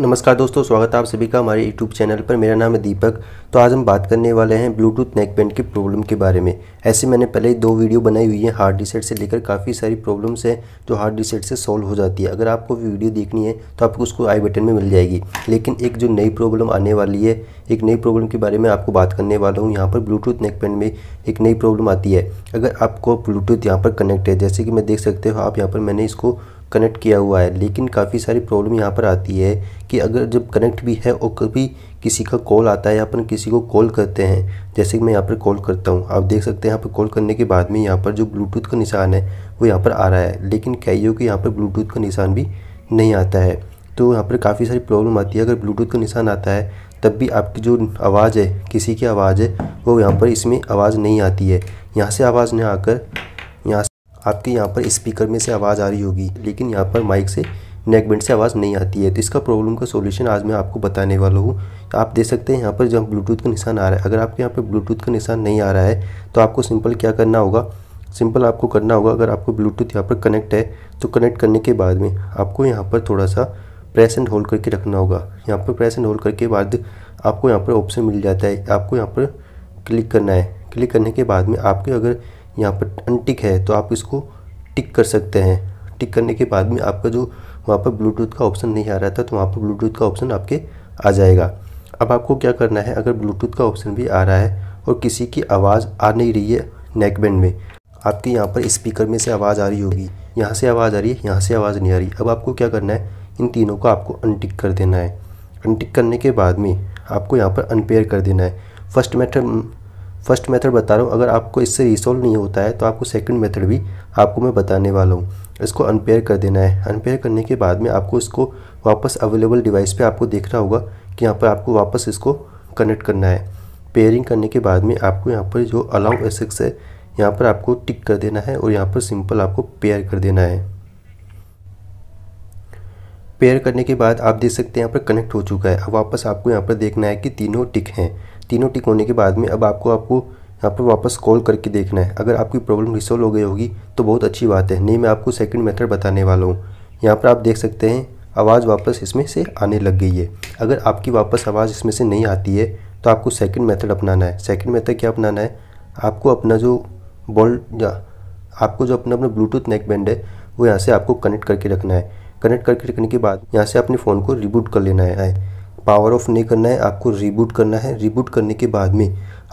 नमस्कार दोस्तों स्वागत है आप सभी का हमारे यूट्यूब चैनल पर मेरा नाम है दीपक तो आज हम बात करने वाले हैं ब्लूटूथ नेक बैंड की प्रॉब्लम के बारे में ऐसे मैंने पहले ही दो वीडियो बनाई हुई है हार्ड डिसेट से लेकर काफ़ी सारी प्रॉब्लम्स हैं जो हार्ड डिसेट से सॉल्व हो जाती है अगर आपको वीडियो देखनी है तो आपको उसको आई बटन में मिल जाएगी लेकिन एक जो नई प्रॉब्लम आने वाली है एक नई प्रॉब्लम के बारे में आपको बात करने वाला हूँ यहाँ पर ब्लूटूथ नेक बैंड में एक नई प्रॉब्लम आती है अगर आपको ब्लूटूथ यहाँ पर कनेक्ट है जैसे कि मैं देख सकते हो आप यहाँ पर मैंने इसको कनेक्ट किया हुआ है लेकिन काफ़ी सारी प्रॉब्लम यहाँ पर आती है कि अगर जब कनेक्ट भी है और कभी किसी का कॉल आता है या अपन किसी को कॉल करते हैं जैसे कि मैं यहाँ पर कॉल करता हूँ आप देख सकते हैं यहाँ पर कॉल करने के बाद में यहाँ पर जो ब्लूटूथ का निशान है वो यहाँ पर आ रहा है लेकिन हो के यहाँ पर ब्लूटूथ का निशान भी नहीं आता है तो यहाँ पर काफ़ी सारी प्रॉब्लम आती है अगर ब्लूटूथ का निशान आता है तब भी आपकी जो आवाज़ है किसी की आवाज़ है वो यहाँ पर इसमें आवाज़ नहीं आती है यहाँ से आवाज़ न आकर आपके यहाँ पर स्पीकर में से आवाज़ आ रही होगी लेकिन यहाँ पर माइक से नेकबैंड से आवाज़ नहीं आती है तो इसका प्रॉब्लम का सोल्यूशन आज मैं आपको बताने वाला हूँ आप देख सकते हैं यहाँ पर जब ब्लूटूथ का निशान आ रहा है अगर आपके यहाँ पर ब्लूटूथ का निशान नहीं आ रहा है तो आपको सिंपल क्या करना होगा सिंपल आपको करना होगा अगर आपको ब्लूटूथ यहाँ पर कनेक्ट है तो कनेक्ट करने के बाद में आपको यहाँ पर थोड़ा सा प्रेस एंड होल्ड करके रखना होगा यहाँ पर प्रेस एंड होल्ड करके बाद आपको यहाँ पर ऑप्शन मिल जाता है आपको यहाँ पर क्लिक करना है क्लिक करने के बाद में आपके अगर यहाँ पर अनटिक है तो आप इसको टिक कर सकते हैं टिक करने के बाद में आपका जो वहाँ पर ब्लूटूथ का ऑप्शन नहीं आ रहा था तो वहाँ पर ब्लूटूथ का ऑप्शन आपके आ जाएगा अब आपको क्या करना है अगर ब्लूटूथ का ऑप्शन भी आ रहा है और किसी की आवाज़ आ नहीं रही है नेकबैंड में आपके यहाँ पर स्पीकर में से आवाज़ आ रही होगी यहाँ से आवाज़ आ रही है यहाँ से आवाज़ नहीं आ रही अब आपको क्या करना है इन तीनों को आपको अनटिक कर देना है अनटिक करने के बाद में आपको यहाँ पर अनपेयर कर देना है फर्स्ट मेथड फर्स्ट मेथड बता रहा हूँ अगर आपको इससे रिसोल्व नहीं होता है तो आपको सेकंड मेथड भी आपको मैं बताने वाला हूँ इसको अनपेयर कर देना है अनपेयर करने के बाद में आपको इसको वापस अवेलेबल डिवाइस पे आपको देखना होगा कि यहाँ पर आपको वापस इसको कनेक्ट करना है पेयरिंग करने के बाद में आपको यहाँ पर जो अलाउ एसेक्स है यहाँ पर आपको टिक कर देना है और यहाँ पर सिंपल आपको पेयर कर देना है पेयर करने के बाद आप देख सकते हैं यहाँ पर कनेक्ट हो चुका है अब वापस आपको यहाँ पर देखना है कि तीनों टिक हैं तीनों टिक होने के बाद में अब आपको आपको यहाँ पर वापस कॉल करके देखना है अगर आपकी प्रॉब्लम रिसोल्व हो गई होगी तो बहुत अच्छी बात है नहीं मैं आपको सेकंड मेथड बताने वाला हूँ यहाँ पर आप देख सकते हैं आवाज़ वापस इसमें से आने लग गई है अगर आपकी वापस आवाज़ इसमें से नहीं आती है तो आपको सेकंड मेथड अपनाना है सेकंड मेथड क्या अपनाना है आपको अपना जो बॉल आपको जो अपना अपना ब्लूटूथ नेक बैंड है वो यहाँ से आपको कनेक्ट करके रखना है कनेक्ट करके रखने के बाद यहाँ से अपने फ़ोन को रिबूट कर लेना है पावर ऑफ नहीं करना है आपको रिबूट करना है रिबूट करने के बाद में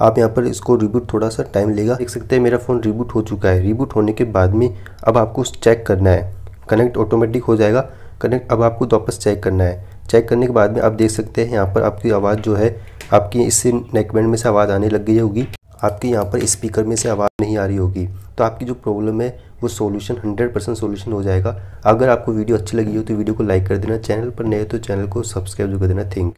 आप यहाँ पर इसको रिबूट थोड़ा सा टाइम लेगा देख सकते हैं मेरा फ़ोन रिबूट हो चुका है रिबूट होने के बाद में अब आपको चेक करना है कनेक्ट ऑटोमेटिक हो जाएगा कनेक्ट अब आपको वापस चेक करना है चेक करने के बाद में आप देख सकते हैं यहाँ पर आपकी आवाज़ जो है आपकी इससे नेकबैंड में से आवाज़ आने लग गई होगी आपके यहाँ पर स्पीकर में से आवाज़ नहीं आ रही होगी तो आपकी जो प्रॉब्लम है वो सॉल्यूशन 100 परसेंट सोल्यूशन हो जाएगा अगर आपको वीडियो अच्छी लगी हो तो वीडियो को लाइक कर देना चैनल पर नए तो चैनल को सब्सक्राइब कर देना थैंक